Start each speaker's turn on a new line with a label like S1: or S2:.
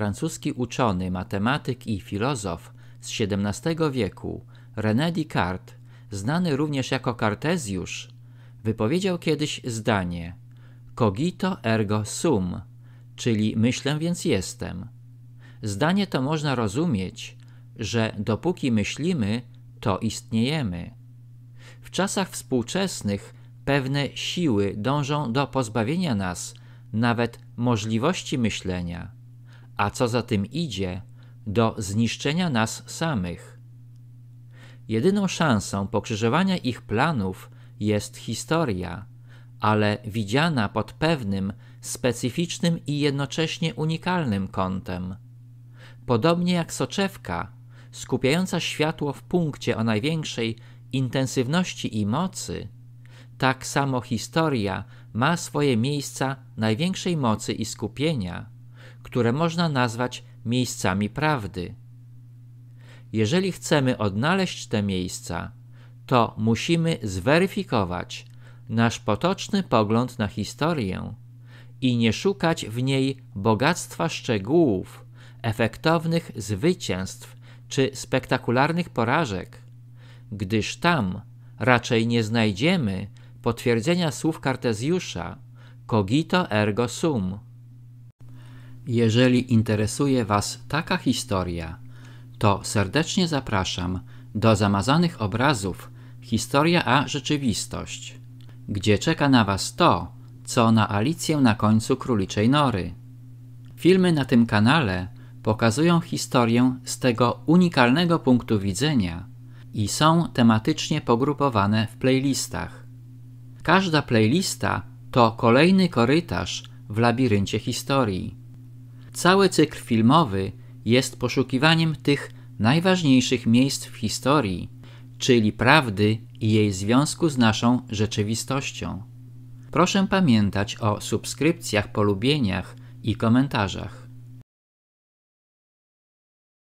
S1: francuski uczony, matematyk i filozof z XVII wieku René Descartes, znany również jako Kartezjusz, wypowiedział kiedyś zdanie cogito ergo sum, czyli myślę więc jestem. Zdanie to można rozumieć, że dopóki myślimy, to istniejemy. W czasach współczesnych pewne siły dążą do pozbawienia nas nawet możliwości myślenia a co za tym idzie, do zniszczenia nas samych. Jedyną szansą pokrzyżowania ich planów jest historia, ale widziana pod pewnym, specyficznym i jednocześnie unikalnym kątem. Podobnie jak soczewka, skupiająca światło w punkcie o największej intensywności i mocy, tak samo historia ma swoje miejsca największej mocy i skupienia które można nazwać miejscami prawdy. Jeżeli chcemy odnaleźć te miejsca, to musimy zweryfikować nasz potoczny pogląd na historię i nie szukać w niej bogactwa szczegółów, efektownych zwycięstw czy spektakularnych porażek, gdyż tam raczej nie znajdziemy potwierdzenia słów Kartezjusza cogito ergo sum jeżeli interesuje Was taka historia, to serdecznie zapraszam do zamazanych obrazów Historia a Rzeczywistość, gdzie czeka na Was to, co na Alicję na końcu króliczej nory. Filmy na tym kanale pokazują historię z tego unikalnego punktu widzenia i są tematycznie pogrupowane w playlistach. Każda playlista to kolejny korytarz w labiryncie historii. Cały cykl filmowy jest poszukiwaniem tych najważniejszych miejsc w historii, czyli prawdy i jej związku z naszą rzeczywistością. Proszę pamiętać o subskrypcjach, polubieniach i komentarzach.